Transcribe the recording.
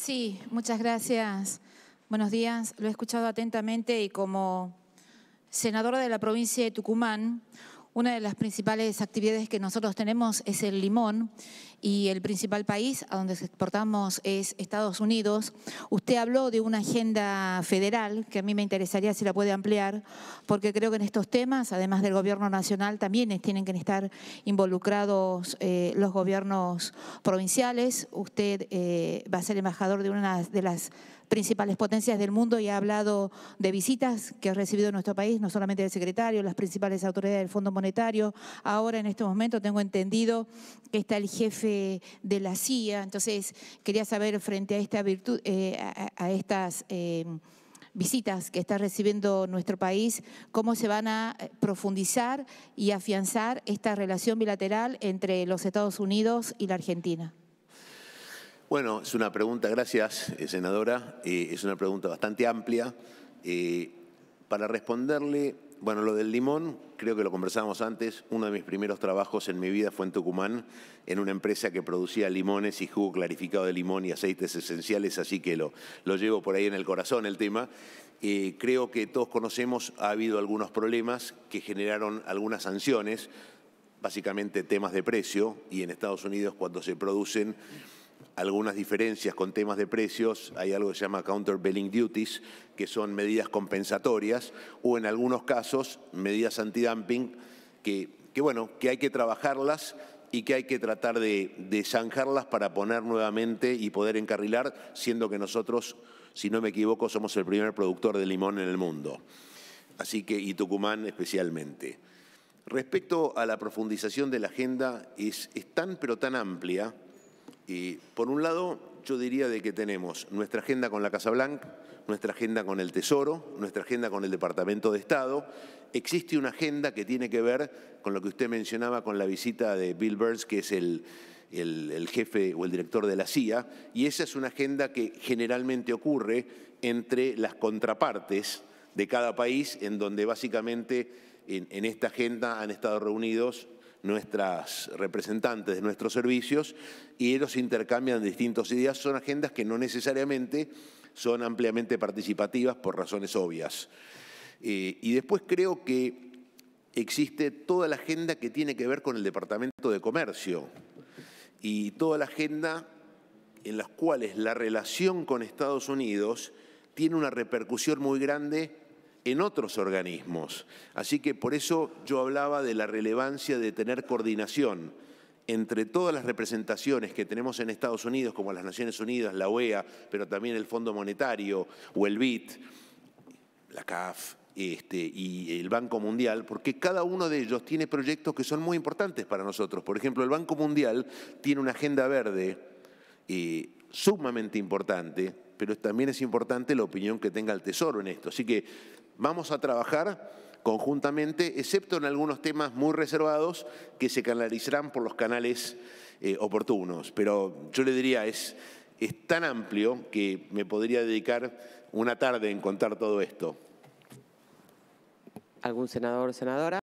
Sí, muchas gracias. Buenos días. Lo he escuchado atentamente y como senadora de la provincia de Tucumán, una de las principales actividades que nosotros tenemos es el limón y el principal país a donde exportamos es Estados Unidos. Usted habló de una agenda federal que a mí me interesaría si la puede ampliar, porque creo que en estos temas, además del gobierno nacional, también tienen que estar involucrados eh, los gobiernos provinciales. Usted eh, va a ser embajador de una de las principales potencias del mundo y ha hablado de visitas que ha recibido nuestro país, no solamente el secretario, las principales autoridades del Fondo Monetario. Ahora, en este momento, tengo entendido que está el jefe de la CIA. Entonces, quería saber frente a esta virtud, eh, estas eh, visitas que está recibiendo nuestro país, cómo se van a eh, profundizar y afianzar esta relación bilateral entre los Estados Unidos y la Argentina. Bueno, es una pregunta, gracias, eh, senadora. Eh, es una pregunta bastante amplia. Eh, para responderle, bueno, lo del limón, creo que lo conversábamos antes, uno de mis primeros trabajos en mi vida fue en Tucumán, en una empresa que producía limones y jugo clarificado de limón y aceites esenciales, así que lo, lo llevo por ahí en el corazón el tema. creo que todos conocemos, ha habido algunos problemas que generaron algunas sanciones, básicamente temas de precio, y en Estados Unidos cuando se producen algunas diferencias con temas de precios, hay algo que se llama counter-belling duties, que son medidas compensatorias, o en algunos casos medidas antidumping, que, que bueno, que hay que trabajarlas y que hay que tratar de, zanjarlas para poner nuevamente y poder encarrilar, siendo que nosotros, si no me equivoco, somos el primer productor de limón en el mundo. Así que, y Tucumán especialmente. Respecto a la profundización de la agenda, es tan pero tan amplia y por un lado, yo diría de que tenemos nuestra agenda con la Casa Blanca, nuestra agenda con el Tesoro, nuestra agenda con el Departamento de Estado. Existe una agenda que tiene que ver con lo que usted mencionaba con la visita de Bill Burns, que es el, jefe o el director de la CIA, y esa es una agenda que generalmente ocurre entre las contrapartes de cada país, en donde básicamente en esta agenda han estado reunidos nuestras representantes de nuestros servicios y ellos intercambian distintas ideas. Son agendas que no necesariamente son ampliamente participativas por razones obvias. Eh, y después creo que existe toda la agenda que tiene que ver con el Departamento de Comercio y toda la agenda en las cuales la relación con Estados Unidos tiene una repercusión muy grande en otros organismos. Así que por eso yo hablaba de la relevancia de tener coordinación entre todas las representaciones que tenemos en Estados Unidos, como las Naciones Unidas, la OEA, pero también el Fondo Monetario o el BIT, la CAF este, y el Banco Mundial, porque cada uno de ellos tiene proyectos que son muy importantes para nosotros. Por ejemplo, el Banco Mundial tiene una agenda verde eh, sumamente importante, pero también es importante la opinión que tenga el Tesoro en esto. Así que vamos a trabajar conjuntamente, excepto en algunos temas muy reservados que se canalizarán por los canales eh, oportunos. Pero yo le diría, es, es tan amplio que me podría dedicar una tarde en contar todo esto. ¿Algún senador senadora?